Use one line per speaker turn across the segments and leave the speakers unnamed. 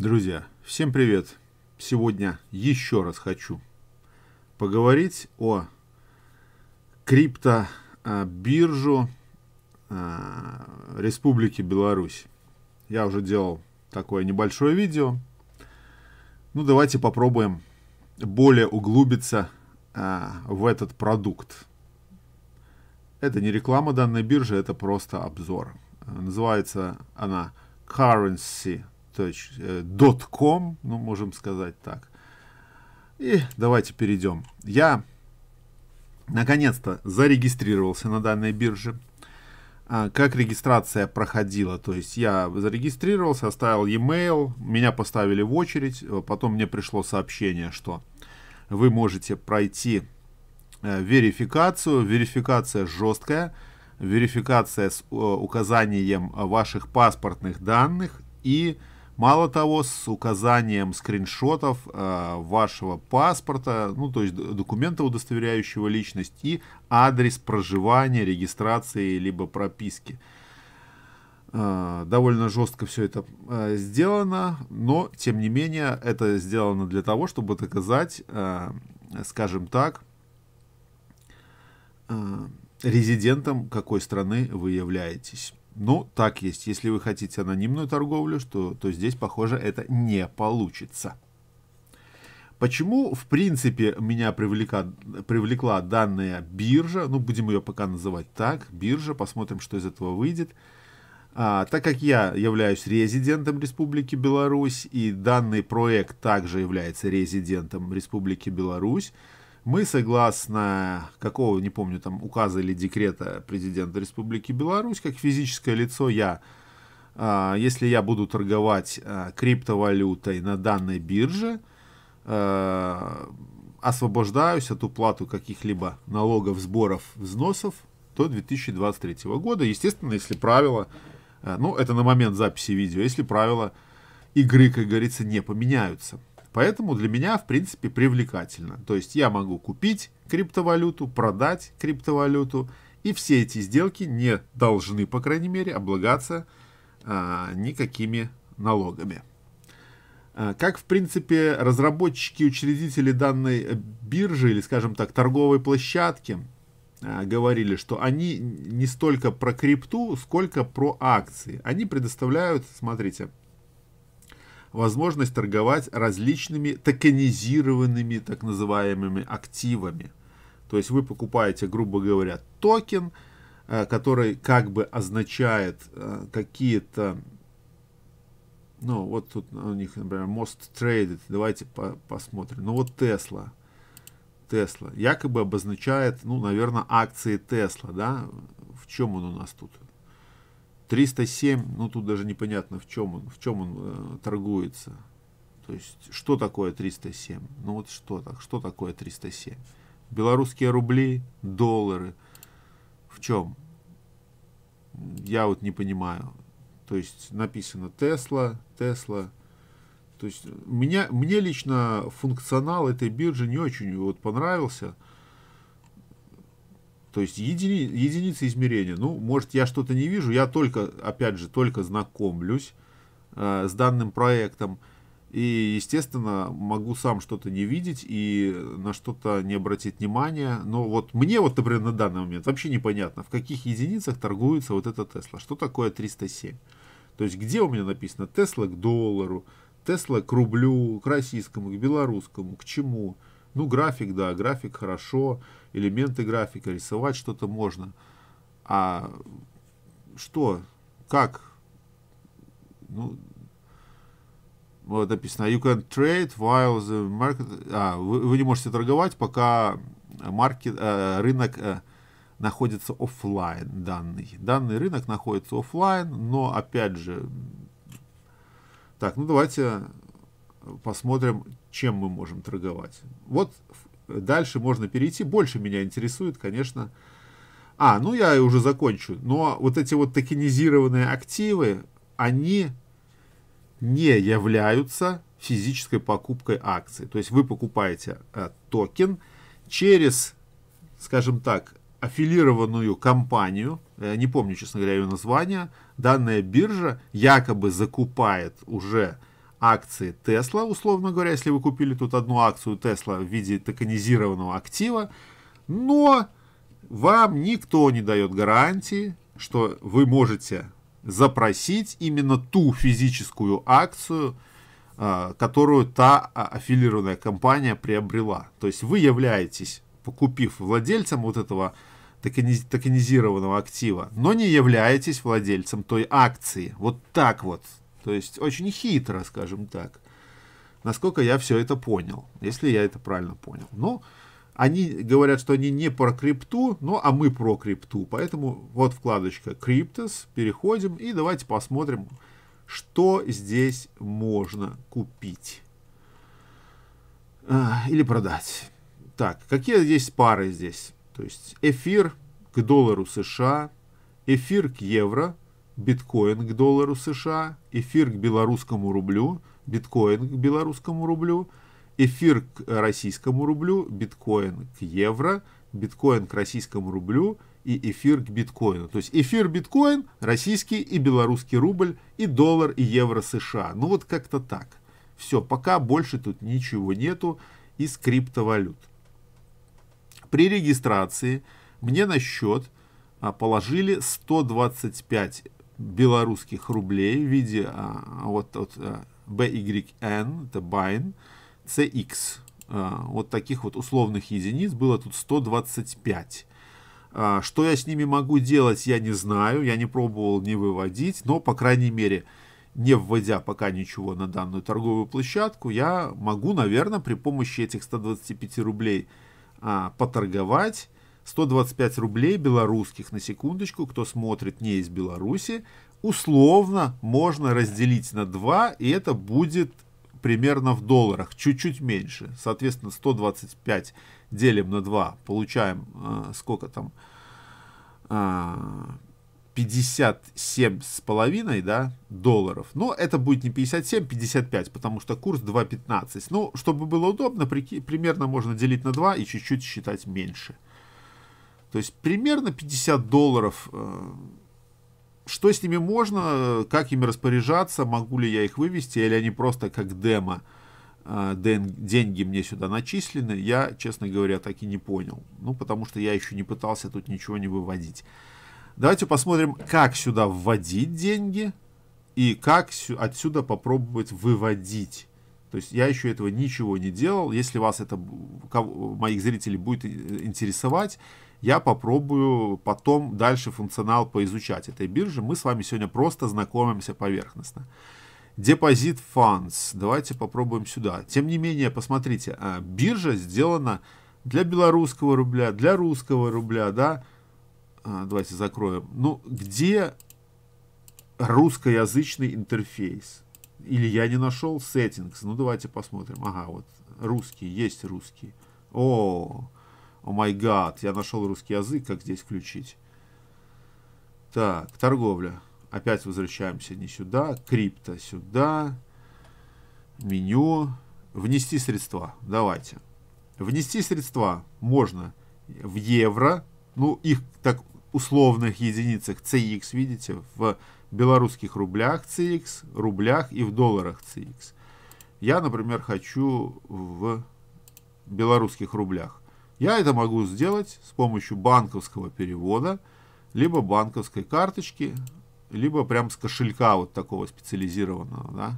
Друзья, всем привет! Сегодня еще раз хочу поговорить о криптобирже а, а, Республики Беларусь. Я уже делал такое небольшое видео. Ну, давайте попробуем более углубиться а, в этот продукт. Это не реклама данной биржи, это просто обзор. Называется она Currency точ, э, .com, ну, можем сказать так. И давайте перейдем. Я наконец-то зарегистрировался на данной бирже. А, как регистрация проходила? То есть я зарегистрировался, оставил e-mail, меня поставили в очередь, э, потом мне пришло сообщение, что вы можете пройти э, верификацию. Верификация жесткая, верификация с указанием ваших паспортных данных и Мало того, с указанием скриншотов э, вашего паспорта, ну то есть документа, удостоверяющего личность, и адрес проживания, регистрации, либо прописки. Э, довольно жестко все это э, сделано, но тем не менее это сделано для того, чтобы доказать, э, скажем так, э, резидентом какой страны вы являетесь. Ну, так есть. Если вы хотите анонимную торговлю, что, то здесь, похоже, это не получится. Почему, в принципе, меня привлекла привлекла данная биржа, ну, будем ее пока называть так, биржа, посмотрим, что из этого выйдет. А, так как я являюсь резидентом Республики Беларусь, и данный проект также является резидентом Республики Беларусь, мы согласно какого, не помню, там указа или декрета президента Республики Беларусь, как физическое лицо, я, а, если я буду торговать а, криптовалютой на данной бирже, а, освобождаюсь от уплаты каких-либо налогов, сборов, взносов до 2023 года. Естественно, если правило, ну это на момент записи видео, если правила игры, как говорится, не поменяются. Поэтому для меня, в принципе, привлекательно. То есть я могу купить криптовалюту, продать криптовалюту, и все эти сделки не должны, по крайней мере, облагаться а, никакими налогами. А, как, в принципе, разработчики и учредители данной биржи или, скажем так, торговой площадки а, говорили, что они не столько про крипту, сколько про акции. Они предоставляют, смотрите, возможность торговать различными токенизированными так называемыми активами. То есть вы покупаете, грубо говоря, токен, э, который как бы означает э, какие-то ну, вот тут у них, например, most traded. Давайте по посмотрим. Ну, вот Tesla. Tesla. Якобы обозначает, ну, наверное, акции Tesla, да? В чем он у нас тут? 307, ну тут даже непонятно, в чем он, в чем он э, торгуется. То есть, что такое 307? Ну вот что так, что такое 307? Белорусские рубли, доллары. В чем? Я вот не понимаю. То есть написано Тесла, Тесла. То есть меня, мне лично функционал этой биржи не очень вот понравился. То есть едини, единицы измерения. Ну, может, я что-то не вижу, я только, опять же, только знакомлюсь э, с данным проектом. И, естественно, могу сам что-то не видеть и на что-то не обратить внимания. Но вот мне вот, например, на данный момент вообще непонятно, в каких единицах торгуется вот эта Тесла. Что такое 307? То есть где у меня написано Тесла к доллару, Тесла к рублю, к российскому, к белорусскому, к чему? Ну, график, да, график хорошо, элементы графика, рисовать что-то можно. А что? Как? Ну, вот написано, you can trade while the market... А, вы, вы не можете торговать, пока маркет, э, рынок э, находится офлайн данный. Данный рынок находится офлайн, но опять же... Так, ну давайте посмотрим, чем мы можем торговать. Вот дальше можно перейти. Больше меня интересует, конечно... А, ну я уже закончу. Но вот эти вот токенизированные активы, они не являются физической покупкой акций. То есть вы покупаете э, токен через, скажем так, аффилированную компанию, э, не помню, честно говоря, ее название, данная биржа якобы закупает уже акции Tesla, условно говоря, если вы купили тут одну акцию Tesla в виде токенизированного актива, но вам никто не дает гарантии, что вы можете запросить именно ту физическую акцию, а, которую та а, аффилированная компания приобрела. То есть вы являетесь, покупив владельцем вот этого токенизированного актива, но не являетесь владельцем той акции. Вот так вот. То есть очень хитро, скажем так. Насколько я все это понял, если я это правильно понял. Но они говорят, что они не про крипту, но ну, а мы про крипту. Поэтому вот вкладочка Cryptos, переходим и давайте посмотрим, что здесь можно купить э, или продать. Так, какие здесь пары здесь? То есть эфир к доллару США, эфир к евро, биткоин к доллару США, эфир к белорусскому рублю, биткоин к белорусскому рублю, эфир к российскому рублю, биткоин к евро, биткоин к российскому рублю и эфир к биткоину. То есть эфир биткоин, российский и белорусский рубль, и доллар, и евро США. Ну вот как-то так. Все, пока больше тут ничего нету из криптовалют. При регистрации мне на счет а, положили 125 белорусских рублей в виде а, вот, вот э, BYN, это BYN, CX. А, вот таких вот условных единиц было тут 125. А, что я с ними могу делать, я не знаю, я не пробовал не выводить, но, по крайней мере, не вводя пока ничего на данную торговую площадку, я могу, наверное, при помощи этих 125 рублей а, поторговать 125 рублей белорусских на секундочку, кто смотрит не из Беларуси, условно можно разделить на 2, и это будет примерно в долларах, чуть-чуть меньше. Соответственно, 125 делим на 2, получаем э, сколько там, э, 57 с половиной, да, долларов. Но это будет не 57, 55, потому что курс 2.15. Ну, чтобы было удобно, при, примерно можно делить на 2 и чуть-чуть считать меньше. То есть примерно 50 долларов. Э, что с ними можно, как ими распоряжаться, могу ли я их вывести, или они просто как демо, э, деньги мне сюда начислены, я, честно говоря, так и не понял. Ну, потому что я еще не пытался тут ничего не выводить. Давайте посмотрим, как сюда вводить деньги и как отсюда попробовать выводить. То есть я еще этого ничего не делал. Если вас это, моих зрителей, будет э, интересовать, я попробую потом дальше функционал поизучать этой биржи. Мы с вами сегодня просто знакомимся поверхностно. Депозит фанс. Давайте попробуем сюда. Тем не менее, посмотрите, а, биржа сделана для белорусского рубля, для русского рубля, да. А, давайте закроем. Ну, где русскоязычный интерфейс? Или я не нашел settings? Ну, давайте посмотрим. Ага, вот русский, есть русский. О, -о, -о. О май гад, я нашел русский язык, как здесь включить. Так, торговля. Опять возвращаемся не сюда. Крипто сюда. Меню. Внести средства. Давайте. Внести средства можно в евро. Ну, их так условных единицах CX, видите, в белорусских рублях CX, рублях и в долларах CX. Я, например, хочу в белорусских рублях. Я это могу сделать с помощью банковского перевода, либо банковской карточки, либо прям с кошелька вот такого специализированного. Да?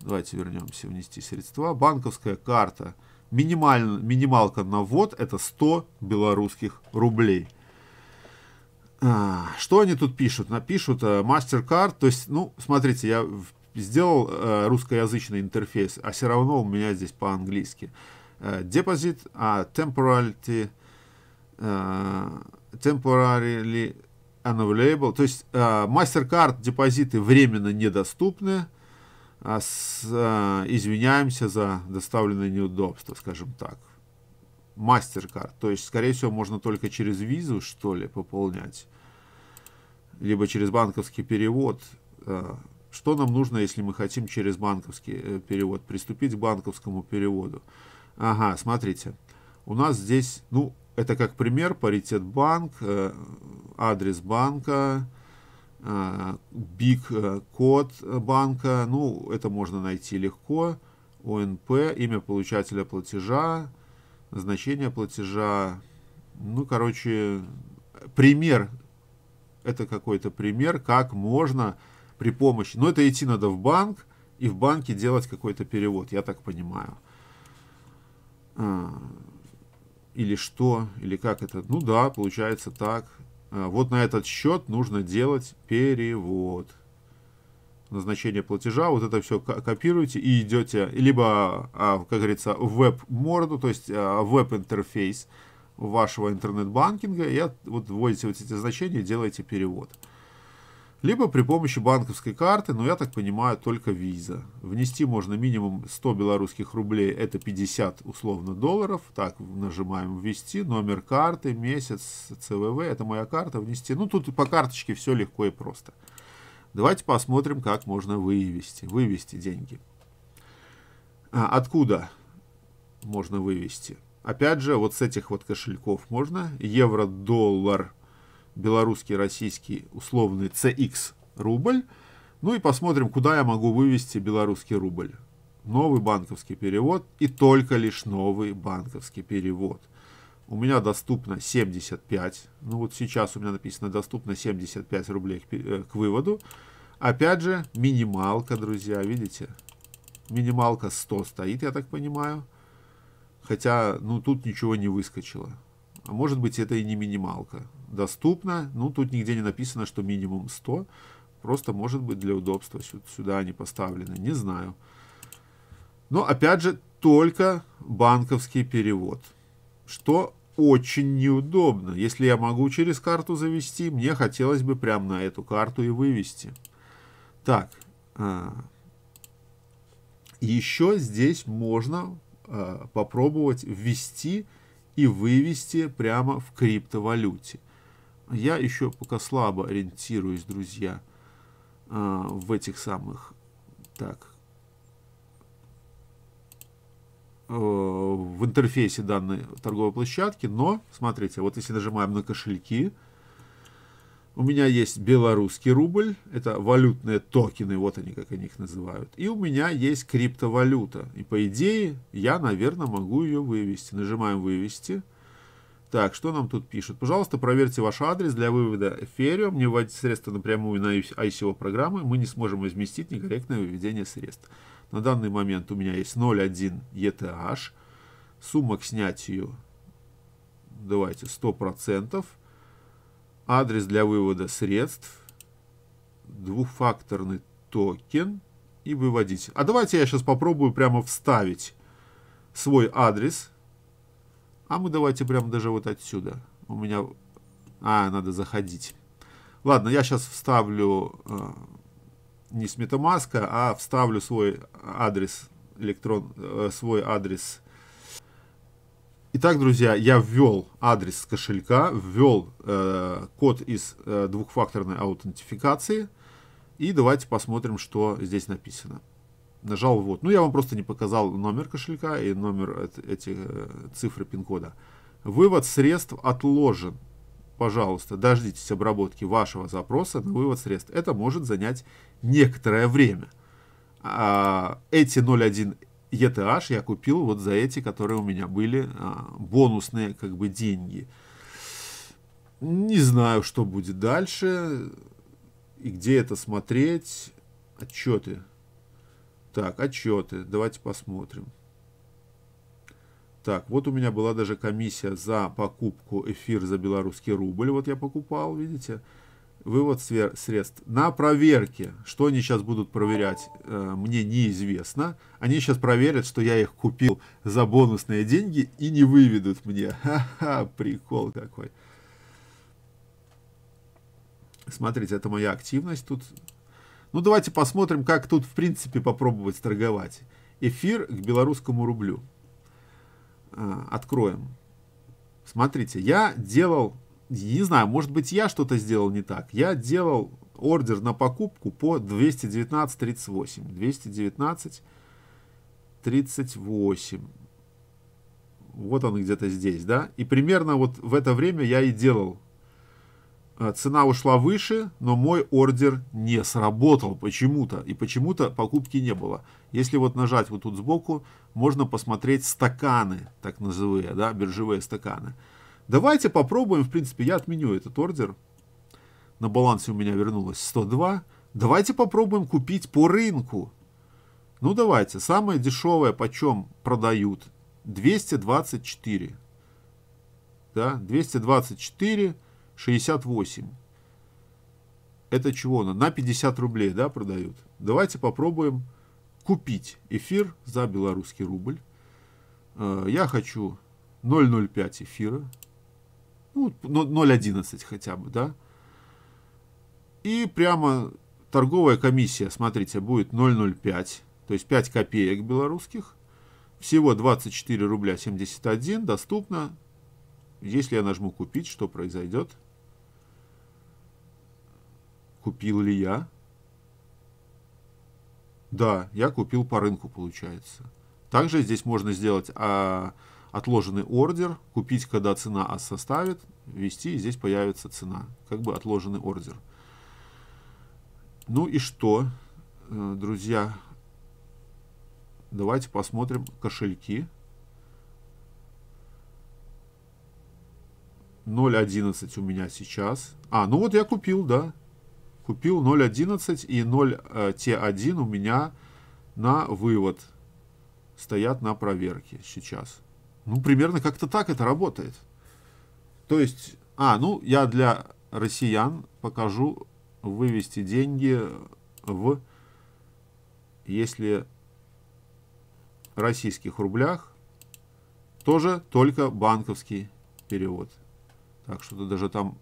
Давайте вернемся, внести средства. Банковская карта. Минималь, минималка на ввод это 100 белорусских рублей. А, что они тут пишут? Напишут э, MasterCard, то есть, ну, смотрите, я сделал э, русскоязычный интерфейс, а все равно у меня здесь по-английски deposit э, are а temporarily, э, temporarily unavailable. То есть э, MasterCard депозиты временно недоступны. А с, извиняемся за доставленное неудобство, скажем так. MasterCard. То есть, скорее всего, можно только через визу, что ли, пополнять. Либо через банковский перевод. Что нам нужно, если мы хотим через банковский перевод? Приступить к банковскому переводу. Ага, смотрите. У нас здесь, ну, это как пример, паритет банк, э, адрес банка, э, биг э, код банка. Ну, это можно найти легко. ОНП, имя получателя платежа, значение платежа. Ну, короче, пример. Это какой-то пример, как можно при помощи... Ну, это идти надо в банк и в банке делать какой-то перевод, я так понимаю. А, или что, или как это. Ну да, получается так. А, вот на этот счет нужно делать перевод. Назначение платежа, вот это все копируете и идете, либо, а, как говорится, в веб-морду, то есть веб-интерфейс вашего интернет-банкинга, и вот вводите вот эти значения и делаете перевод либо при помощи банковской карты, но я так понимаю, только виза. Внести можно минимум 100 белорусских рублей, это 50 условно долларов. Так, нажимаем ввести, номер карты, месяц, ЦВВ, это моя карта, внести. Ну, тут по карточке все легко и просто. Давайте посмотрим, как можно вывести, вывести деньги. А, откуда можно вывести? Опять же, вот с этих вот кошельков можно. Евро-доллар белорусский, российский, условный CX рубль. Ну и посмотрим, куда я могу вывести белорусский рубль. Новый банковский перевод и только лишь новый банковский перевод. У меня доступно 75, ну вот сейчас у меня написано доступно 75 рублей к, э, к выводу. Опять же, минималка, друзья, видите? Минималка 100 стоит, я так понимаю. Хотя, ну тут ничего не выскочило. А может быть это и не минималка доступно. Ну, тут нигде не написано, что минимум 100. Просто, может быть, для удобства сюда они поставлены. Не знаю. Но, опять же, только банковский перевод. Что очень неудобно. Если я могу через карту завести, мне хотелось бы прямо на эту карту и вывести. Так. А, еще здесь можно а, попробовать ввести и вывести прямо в криптовалюте. Я еще пока слабо ориентируюсь, друзья, а, в этих самых... Так. Э, в интерфейсе данной торговой площадки. Но, смотрите, вот если нажимаем на кошельки, у меня есть белорусский рубль, это валютные токены, вот они, как они их называют. И у меня есть криптовалюта. И по идее, я, наверное, могу ее вывести. Нажимаем «Вывести». Так, что нам тут пишут? Пожалуйста, проверьте ваш адрес для вывода эфириум. Не вводите средства напрямую на ICO программы. Мы не сможем изместить некорректное выведение средств. На данный момент у меня есть 0.1 ETH. Сумма к снятию, давайте, 100%. Адрес для вывода средств. Двухфакторный токен. И выводить. А давайте я сейчас попробую прямо вставить свой адрес а мы давайте прямо даже вот отсюда. У меня... А, надо заходить. Ладно, я сейчас вставлю э, не с MetaMask, а вставлю свой адрес электрон, э, свой адрес. Итак, друзья, я ввел адрес кошелька, ввел э, код из э, двухфакторной аутентификации. И давайте посмотрим, что здесь написано нажал вот. Ну, я вам просто не показал номер кошелька и номер этих э, цифры пин-кода. Вывод средств отложен. Пожалуйста, дождитесь обработки вашего запроса на вывод средств. Это может занять некоторое время. А, эти 0.1 ETH я купил вот за эти, которые у меня были а, бонусные как бы деньги. Не знаю, что будет дальше и где это смотреть. Отчеты. Так, отчеты. Давайте посмотрим. Так, вот у меня была даже комиссия за покупку эфир за белорусский рубль. Вот я покупал, видите? Вывод средств. На проверке, что они сейчас будут проверять, э, мне неизвестно. Они сейчас проверят, что я их купил за бонусные деньги и не выведут мне. Ха-ха, прикол какой. Смотрите, это моя активность тут ну, давайте посмотрим, как тут, в принципе, попробовать торговать. Эфир к белорусскому рублю. А, откроем. Смотрите, я делал, не знаю, может быть, я что-то сделал не так. Я делал ордер на покупку по 219.38. 219,38. Вот он где-то здесь, да? И примерно вот в это время я и делал а, цена ушла выше, но мой ордер не сработал почему-то. И почему-то покупки не было. Если вот нажать вот тут сбоку, можно посмотреть стаканы, так называемые, да, биржевые стаканы. Давайте попробуем, в принципе, я отменю этот ордер. На балансе у меня вернулось 102. Давайте попробуем купить по рынку. Ну давайте, самое дешевое почем продают 224. Да, 224 68. Это чего она? На 50 рублей, да, продают. Давайте попробуем купить эфир за белорусский рубль. Э, я хочу 0,05 эфира. Ну, 0,11 ну, хотя бы, да. И прямо торговая комиссия, смотрите, будет 0,05, то есть 5 копеек белорусских. Всего 24 рубля 71, доступно. Если я нажму купить, что произойдет? Купил ли я? Да, я купил по рынку, получается. Также здесь можно сделать а, отложенный ордер, купить, когда цена а составит, ввести, и здесь появится цена. Как бы отложенный ордер. Ну и что, э, друзья? Давайте посмотрим кошельки. 0.11 у меня сейчас. А, ну вот я купил, да. Купил 0.11 и 0 э, у меня на вывод. Стоят на проверке сейчас. Ну, примерно как-то так это работает. То есть, а, ну, я для россиян покажу вывести деньги в, если российских рублях, тоже только банковский перевод. Так что-то даже там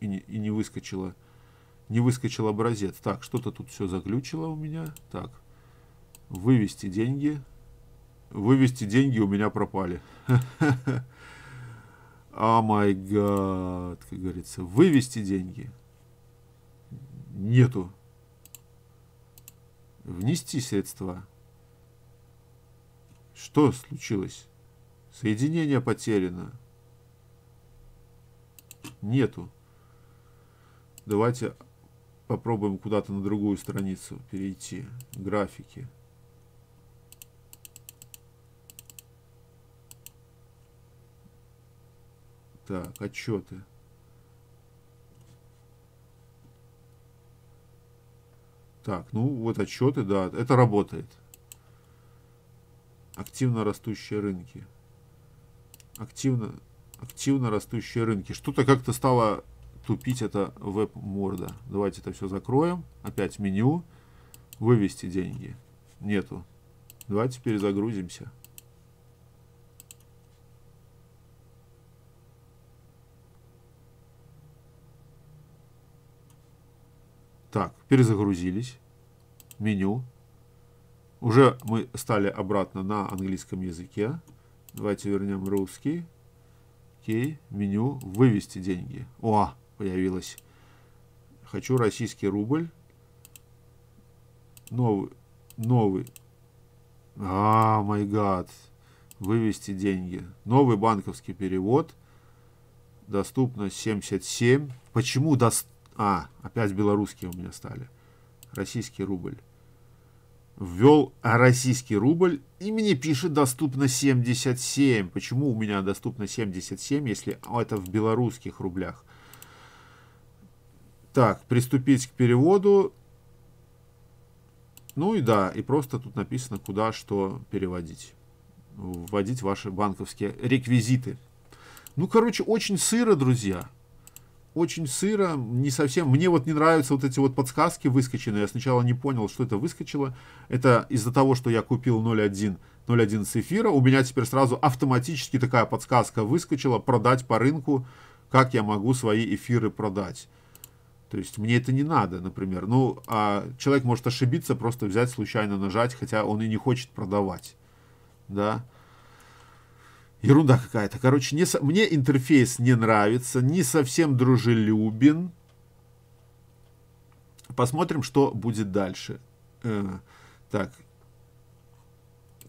и не, и не выскочило не выскочил образец. Так, что-то тут все заключило у меня. Так, вывести деньги. Вывести деньги у меня пропали. А май гад, как говорится. Вывести деньги. Нету. Внести средства. Что случилось? Соединение потеряно. Нету. Давайте попробуем куда-то на другую страницу перейти. Графики. Так, отчеты. Так, ну вот отчеты, да, это работает. Активно растущие рынки. Активно, активно растущие рынки. Что-то как-то стало тупить это веб-морда. Давайте это все закроем. Опять меню. Вывести деньги. Нету. Давайте перезагрузимся. Так, перезагрузились. Меню. Уже мы стали обратно на английском языке. Давайте вернем русский. Окей, меню, вывести деньги. О, появилось. Хочу российский рубль. Новый. Новый. А, май гад. Вывести деньги. Новый банковский перевод. Доступно 77. Почему дост... А, опять белорусские у меня стали. Российский рубль. Ввел российский рубль и мне пишет доступно 77. Почему у меня доступно 77, если это в белорусских рублях? Так, приступить к переводу. Ну и да, и просто тут написано, куда что переводить. Вводить ваши банковские реквизиты. Ну, короче, очень сыро, друзья. Очень сыро, не совсем. Мне вот не нравятся вот эти вот подсказки выскоченные. Я сначала не понял, что это выскочило. Это из-за того, что я купил 0.1 0.11 эфира. У меня теперь сразу автоматически такая подсказка выскочила. Продать по рынку. Как я могу свои эфиры продать? То есть мне это не надо, например. Ну, а человек может ошибиться, просто взять, случайно нажать, хотя он и не хочет продавать. Да? Ерунда какая-то. Короче, не, со... мне интерфейс не нравится, не совсем дружелюбен. Посмотрим, что будет дальше. Э, так.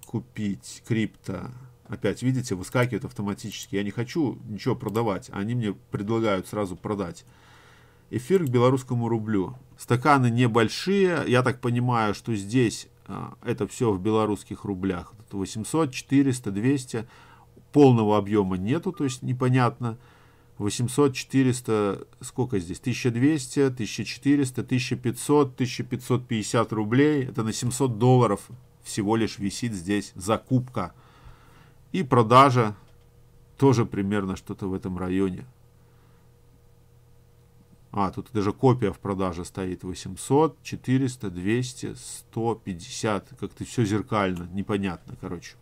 Купить крипто. Опять, видите, выскакивает автоматически. Я не хочу ничего продавать. Они мне предлагают сразу продать эфир к белорусскому рублю. Стаканы небольшие. Я так понимаю, что здесь а, это все в белорусских рублях. 800, 400, 200. Полного объема нету, то есть непонятно. 800, 400, сколько здесь? 1200, 1400, 1500, 1550 рублей. Это на 700 долларов всего лишь висит здесь закупка. И продажа тоже примерно что-то в этом районе. А, тут даже копия в продаже стоит 800, 400, 200, 150. Как-то все зеркально, непонятно, короче.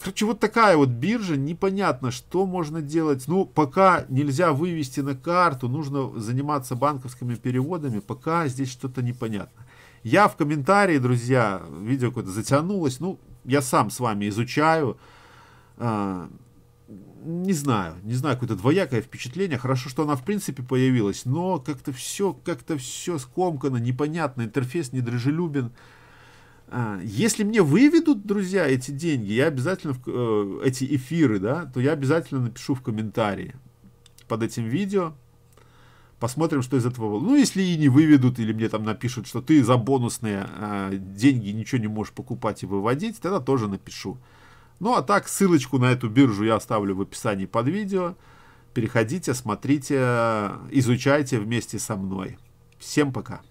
Короче, вот такая вот биржа, непонятно, что можно делать. Ну, пока нельзя вывести на карту, нужно заниматься банковскими переводами, пока здесь что-то непонятно. Я в комментарии, друзья, видео какое-то затянулось, ну, я сам с вами изучаю, а, не знаю, не знаю, какое-то двоякое впечатление. Хорошо, что она в принципе появилась, но как-то все, как-то все скомкано, непонятно, интерфейс недружелюбен. А, если мне выведут, друзья, эти деньги, я обязательно, в, э, эти эфиры, да, то я обязательно напишу в комментарии под этим видео. Посмотрим, что из этого было. Ну, если и не выведут, или мне там напишут, что ты за бонусные а, деньги ничего не можешь покупать и выводить, тогда тоже напишу. Ну а так, ссылочку на эту биржу я оставлю в описании под видео. Переходите, смотрите, изучайте вместе со мной. Всем пока!